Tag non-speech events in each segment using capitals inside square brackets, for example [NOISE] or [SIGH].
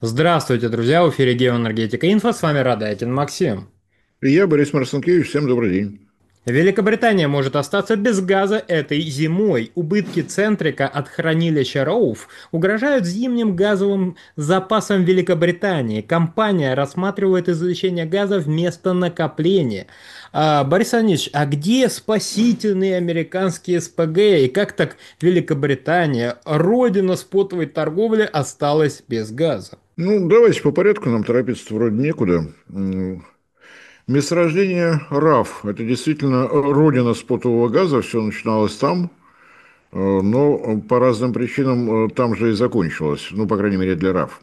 Здравствуйте, друзья, в эфире Геоэнергетика Инфо, с вами Радайтин Максим. И я, Борис Марсенкевич, всем добрый день. Великобритания может остаться без газа этой зимой. Убытки Центрика от хранилища Роуф угрожают зимним газовым запасам Великобритании. Компания рассматривает извлечение газа вместо накопления. А, Борис Анисович, а где спасительные американские СПГ? И как так Великобритания, родина спотовой торговли, осталась без газа? Ну, давайте по порядку, нам торопиться вроде некуда. Месторождение РАФ – это действительно родина спотового газа, все начиналось там, э, но по разным причинам э, там же и закончилось, ну, по крайней мере, для РАФ.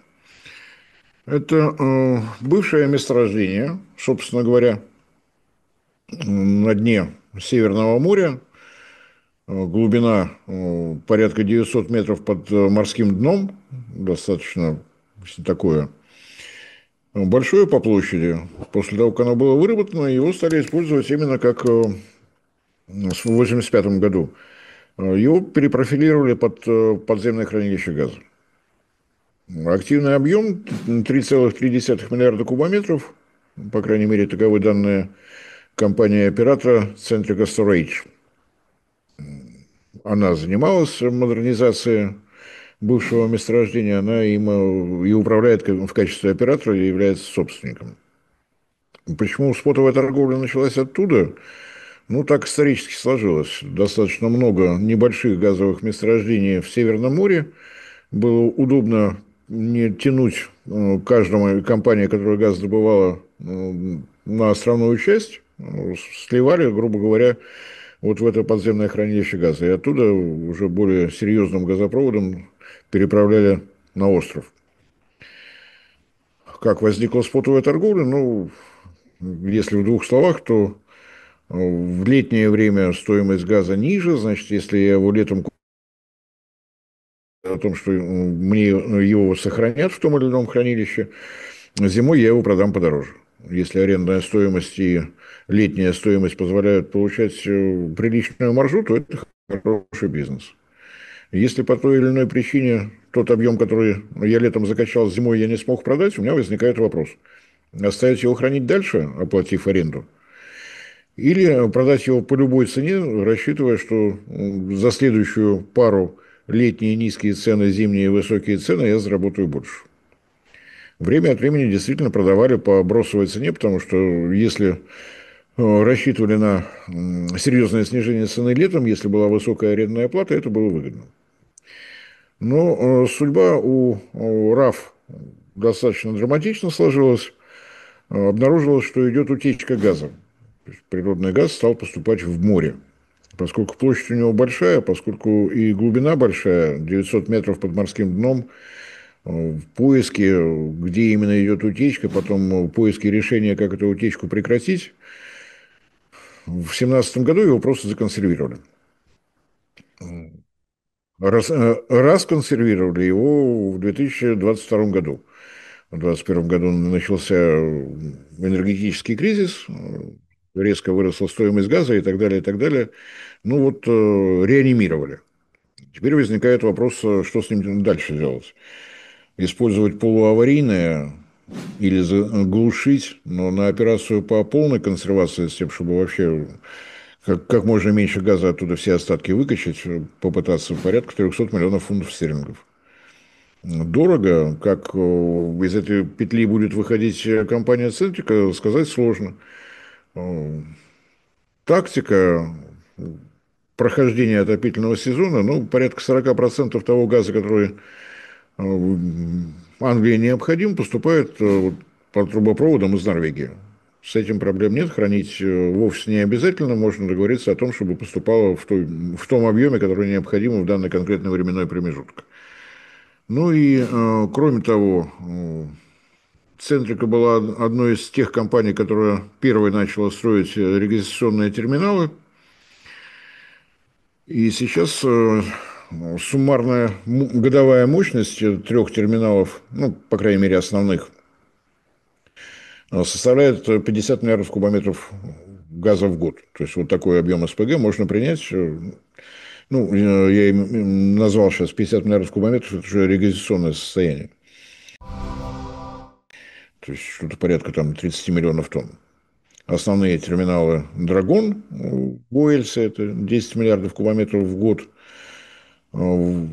Это э, бывшее месторождение, собственно говоря, на дне Северного моря, глубина порядка 900 метров под морским дном, достаточно такое – большое по площади. После того, как оно было выработано, его стали использовать именно как э, в 1985 году. Э, его перепрофилировали под э, подземное хранилище газа. Активный объем 3,3 миллиарда кубометров, по крайней мере, таковы данные компании оператора Centrica Storage. Она занималась модернизацией бывшего месторождения, она им э, и управляет в качестве оператора и является собственником. Почему спотовая торговля началась оттуда? Ну, так исторически сложилось. Достаточно много небольших газовых месторождений в Северном море. Было удобно не тянуть э, каждому компании, которая газ добывала, э, на островную часть. Сливали, грубо говоря, вот в это подземное хранилище газа. И оттуда уже более серьезным газопроводом переправляли на остров. Как возникла спотовая торговля? Ну, если в двух словах, то э, в летнее время стоимость газа ниже, значит, если я его летом о том, что э, мне его сохранят в том или ином хранилище, зимой я его продам подороже. Если арендная стоимость и летняя стоимость позволяют получать э, приличную маржу, то это хороший бизнес. Если по той или иной причине тот объем, который я летом закачал, зимой я не смог продать, у меня возникает вопрос. Оставить его хранить дальше, оплатив аренду, или продать его по любой цене, рассчитывая, что за следующую пару летние низкие цены, зимние высокие цены я заработаю больше. Время от времени действительно продавали по бросовой цене, потому что если Э, рассчитывали на серьезное снижение цены летом, если была высокая арендная плата, это было выгодно. Но э, судьба у РАФ достаточно драматично сложилась. Э, обнаружилось, что идет утечка газа. Природный газ стал поступать в море. Поскольку площадь у него большая, поскольку и глубина большая, 900 метров под морским дном, в поиске, где именно идет утечка, потом в поиске решения, как эту утечку прекратить, в 17 году его просто законсервировали. Раз, э, раз консервировали его в 2022 году. В 2021 году начался энергетический кризис, резко выросла стоимость газа и так далее, и так далее. Ну вот э, реанимировали. Теперь возникает вопрос, э, что с ним дальше делать. Использовать полуаварийное или заглушить, но на операцию по полной консервации, с тем, чтобы вообще как, как можно меньше газа оттуда все остатки выкачать, э, попытаться в порядка 300 миллионов фунтов стерлингов. Дорого, как э, из этой петли будет выходить э, компания Центрика, сказать сложно. Тактика прохождения отопительного сезона, ну, порядка 40% того газа, который а, Англии необходим, поступает э, по трубопроводам из Норвегии. С этим проблем нет, хранить э, вовсе не обязательно, можно договориться о том, чтобы поступало в, той, в том объеме, который необходим в данный конкретный временной промежуток. Ну и, э, кроме того, э, Центрика была одной из тех компаний, которая первой начала строить регистрационные терминалы. И сейчас суммарная годовая мощность э, трех терминалов, ну, по крайней мере, основных, э, составляет 50 э, миллиардов кубометров газа в год. То есть вот такой объем СПГ можно принять. Ну, я назвал сейчас 50 миллиардов кубометров, это уже регазационное состояние. То есть что-то порядка там 30 миллионов тонн. Основные терминалы «Драгон» в Уэльсе, это 10 миллиардов кубометров в год – Э,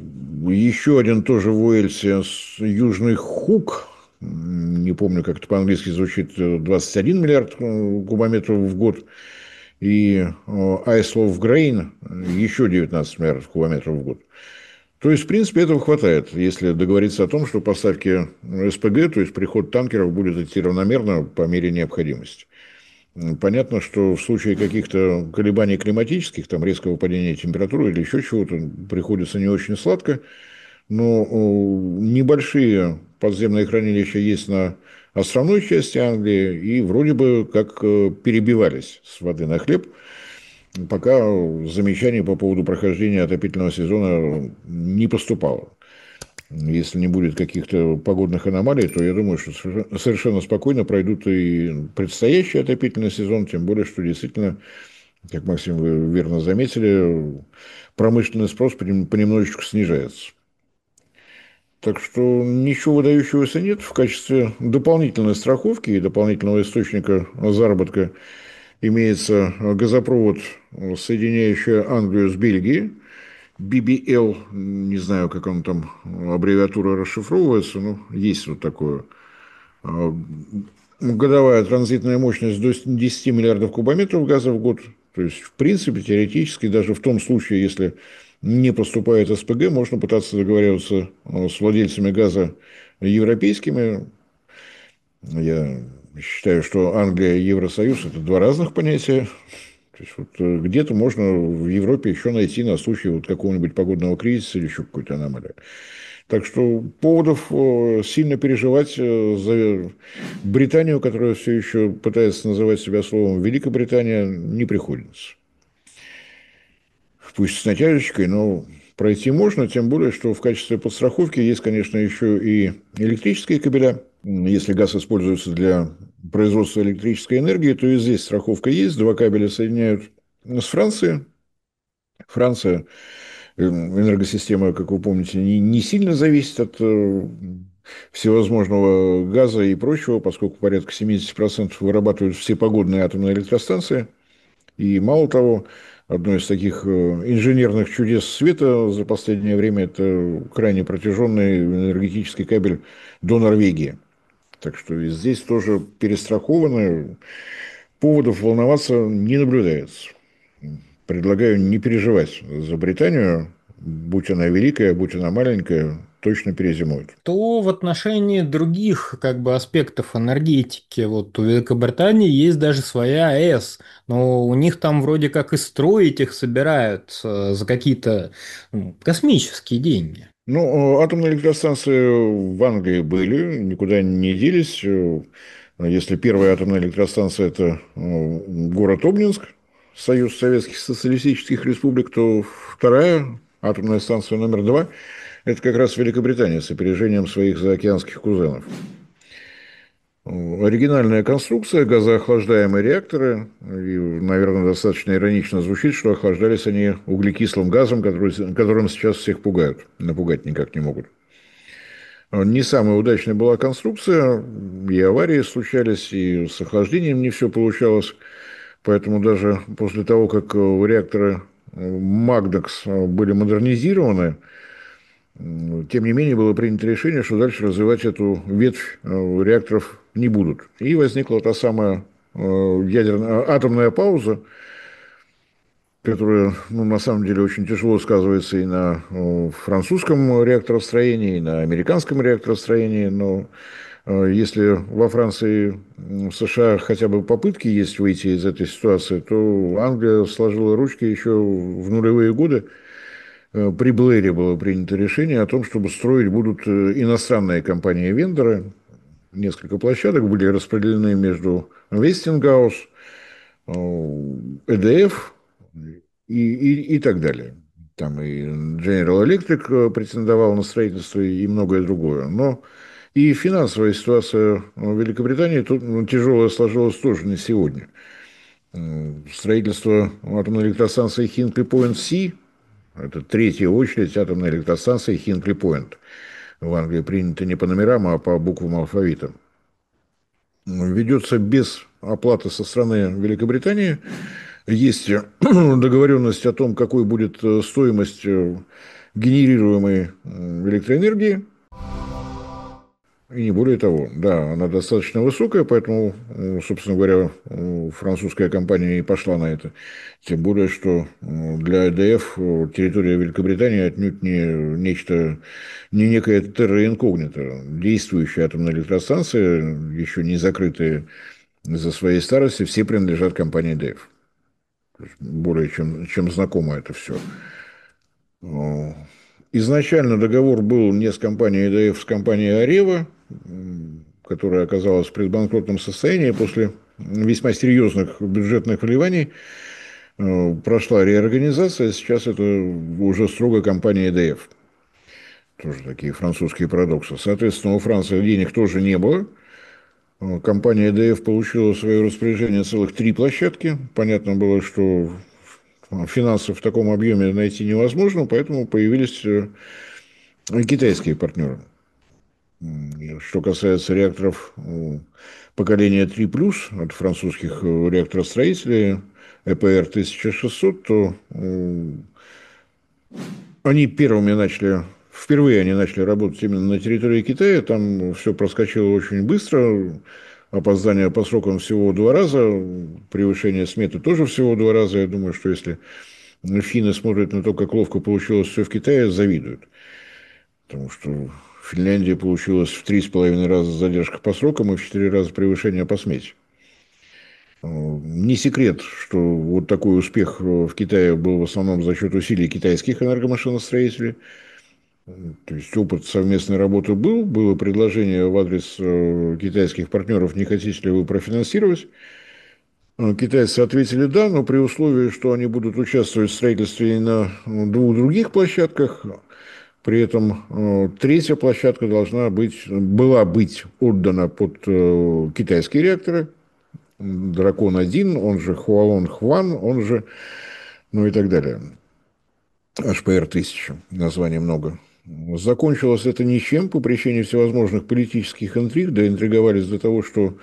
еще один тоже в Уэльсе, Южный Хук, не помню, как это по-английски звучит, 21 миллиард э, кубометров в год, и Айслов э, Грейн еще 19 миллиардов кубометров в год. То есть, в принципе, этого хватает, если договориться о том, что поставки СПГ, то есть приход танкеров, будет идти равномерно по мере необходимости. Понятно, что в случае каких-то колебаний климатических, там резкого падения температуры или еще чего-то, приходится не очень сладко, но небольшие подземные хранилища есть на островной части Англии и вроде бы как э, перебивались с воды на хлеб, пока замечаний по поводу прохождения отопительного сезона не поступало если не будет каких-то погодных аномалий, то я думаю, что совершенно спокойно пройдут и предстоящий отопительный сезон, тем более, что действительно, как Максим, вы верно заметили, промышленный спрос понемножечку снижается. Так что ничего выдающегося нет в качестве дополнительной страховки и дополнительного источника заработка имеется газопровод, соединяющий Англию с Бельгией, BBL, не знаю, как он там, аббревиатура расшифровывается, но есть вот такое. А, годовая транзитная мощность до 10 миллиардов кубометров газа в год. То есть, в принципе, теоретически, даже в том случае, если не поступает СПГ, можно пытаться договариваться а, с владельцами газа европейскими. Я считаю, что Англия и Евросоюз – это два разных понятия. То есть вот э, где-то можно в Европе еще найти на случай вот какого-нибудь погодного кризиса или еще какой-то аномалии. Так что поводов э, сильно переживать э, за Британию, которая все еще пытается называть себя словом Великобритания, не приходится. Пусть с натяжечкой, но пройти можно, тем более, что в качестве подстраховки есть, конечно, еще и электрические кабеля – если газ используется для производства электрической энергии, то и здесь страховка есть. Два кабеля соединяют с Францией. Франция, эм, энергосистема, как вы помните, не, сильно зависит от э, всевозможного газа и прочего, поскольку порядка 70% вырабатывают все погодные атомные электростанции. И мало того, одно из таких э, инженерных чудес света за последнее время – это крайне протяженный энергетический кабель до Норвегии – так что и здесь тоже перестрахованы. Поводов волноваться не наблюдается. Предлагаю не переживать за Британию. Будь она великая, будь она маленькая, точно перезимует. То в отношении других как бы аспектов энергетики, вот у Великобритании есть даже своя АЭС, но у них там вроде как и строить их собирают э, за какие-то ну, космические деньги. Ну, э, атомные электростанции в Англии были, никуда не делись. Э, если первая атомная электростанция – это э, город Обнинск, Союз Советских Социалистических Республик, то вторая атомная станция номер два – это как раз Великобритания с опережением своих заокеанских кузенов. Оригинальная конструкция, газоохлаждаемые реакторы. И, наверное, достаточно иронично звучит, что охлаждались они углекислым газом, который, которым сейчас всех пугают. Напугать никак не могут. Не самая удачная была конструкция, и аварии случались, и с охлаждением не все получалось. Поэтому даже после того, как реакторы Магдекс были модернизированы, тем не менее, было принято решение, что дальше развивать эту ветвь э, реакторов не будут. И возникла та самая э, ядерная, а, атомная пауза, которая, ну, на самом деле, очень тяжело сказывается и на э, французском реакторостроении, и на американском реакторостроении, но если во Франции, в США хотя бы попытки есть выйти из этой ситуации, то Англия сложила ручки еще в нулевые годы, Э, при Блэре было принято решение о том, чтобы строить будут э, иностранные компании-вендоры. Несколько площадок были распределены между Вестингаус, ЭДФ e и, и, и так далее. Там и General Electric э, претендовал на строительство и многое другое. Но и финансовая ситуация в Великобритании тут ну, тяжелая сложилась тоже не сегодня. Строительство атомной электростанции Хинкли Point Си это третья очередь атомной электростанции Хинкли-Пойнт. В Англии принято не по номерам, а по буквам алфавита. Ведется без оплаты со стороны Великобритании. Есть [CLEARS THROAT] договоренность о том, какой будет э, стоимость э, генерируемой электроэнергии. И не более того, да, она достаточно высокая, поэтому, ну, собственно говоря, ну, французская компания и пошла на это. Тем более, что ну, для АДФ э, территория Великобритании отнюдь не нечто, не некое терроинкогнито. Действующая атомная электростанция, еще не закрытые за своей старости, все принадлежат компании АДФ. Более чем, чем знакомо это все. Э, изначально договор был не с компанией ЭДФ, а с компанией «Арева», которая оказалась в предбанкротном состоянии после весьма серьезных бюджетных вливаний, э, прошла реорганизация, сейчас это уже строго компания EDF. Тоже такие французские парадоксы. Соответственно, у Франции денег тоже не было. Э, компания EDF получила в свое распоряжение целых три площадки. Понятно было, что финансов в таком объеме найти невозможно, поэтому появились э, китайские партнеры. Что касается реакторов э, поколения 3+, от французских э, реакторостроителей ЭПР-1600, то э, они первыми начали, впервые они начали работать именно на территории Китая, там все проскочило очень быстро, опоздание по срокам всего два раза, превышение сметы тоже всего два раза, я думаю, что если финны смотрят на то, как ловко получилось все в Китае, завидуют. Потому что Финляндии получилось в три с половиной раза задержка по срокам и в четыре раза превышение по смете. Э, не секрет, что вот такой успех э, в Китае был в основном за счет усилий китайских энергомашиностроителей. То есть опыт совместной работы был, было предложение в адрес э, китайских партнеров, не хотите ли вы профинансировать. Китайцы ответили да, но при условии, что они будут участвовать в строительстве на ну, двух других площадках, при этом э, третья площадка должна быть, была быть отдана под э, китайские реакторы. Дракон-1, он же Хуалон-Хван, он же, ну и так далее. HPR-1000, названий много. Закончилось это ничем по причине всевозможных политических интриг, да интриговались до того, что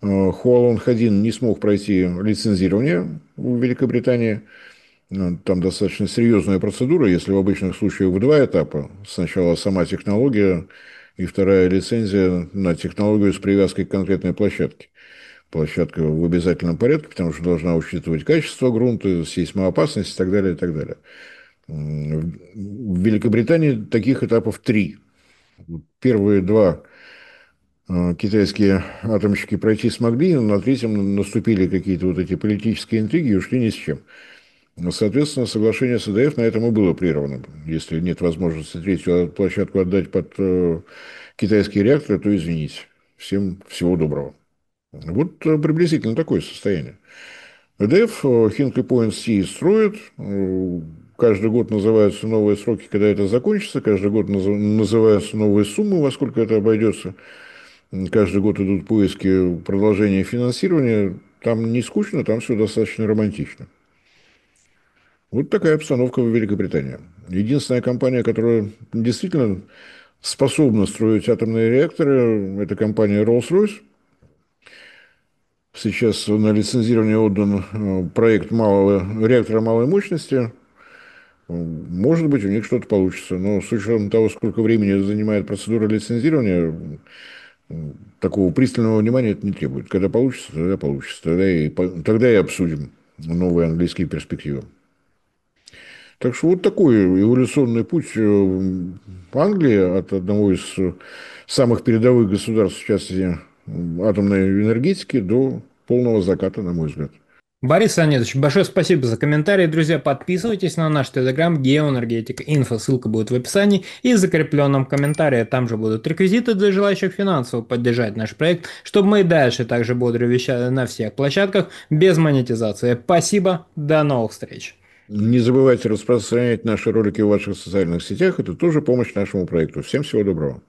э, Хуалон-1 не смог пройти лицензирование в Великобритании – ну, там достаточно серьезная процедура, если в обычных случаях в два этапа. Сначала сама технология и вторая лицензия на технологию с привязкой к конкретной площадке. Площадка в обязательном порядке, потому что должна учитывать качество грунта, сейсмоопасность и так далее, и так далее. В Великобритании таких этапов три. Первые два э, китайские атомщики пройти смогли, но на третьем наступили какие-то вот эти политические интриги и ушли ни с чем. Ну, соответственно, соглашение с АДФ на этом и было прервано. Если нет возможности третью площадку отдать под э, китайские реакторы, то извините. Всем всего доброго. Вот э, приблизительно такое состояние. ВДФ, Хинкли э, Point Си строят, каждый год называются новые сроки, когда это закончится, каждый год называются новые суммы, во сколько это обойдется. Каждый год идут поиски продолжения финансирования. Там не скучно, там все достаточно романтично. Вот такая обстановка в Великобритании. Единственная компания, которая действительно способна строить атомные реакторы, это компания Rolls-Royce. Сейчас на лицензирование отдан э, проект малого, реактора малой мощности. Может быть, у них что-то получится. Но с учетом того, сколько времени занимает процедура лицензирования, такого пристального внимания это не требует. Когда получится, тогда получится. Тогда и, тогда и обсудим новые английские перспективы. Так что вот такой эволюционный путь э, Англии от одного из э, самых передовых государств, в частности, атомной энергетики, до полного заката, на мой взгляд. Борис Леонидович, большое спасибо за комментарии. Друзья, подписывайтесь на наш телеграм Геоэнергетика Инфо. Ссылка будет в описании и в закрепленном комментарии. Там же будут реквизиты для желающих финансово поддержать наш проект, чтобы мы и дальше также бодро вещали на всех площадках без монетизации. Спасибо, до новых встреч. Не забывайте распространять наши ролики в ваших социальных сетях. Это тоже помощь нашему проекту. Всем всего доброго.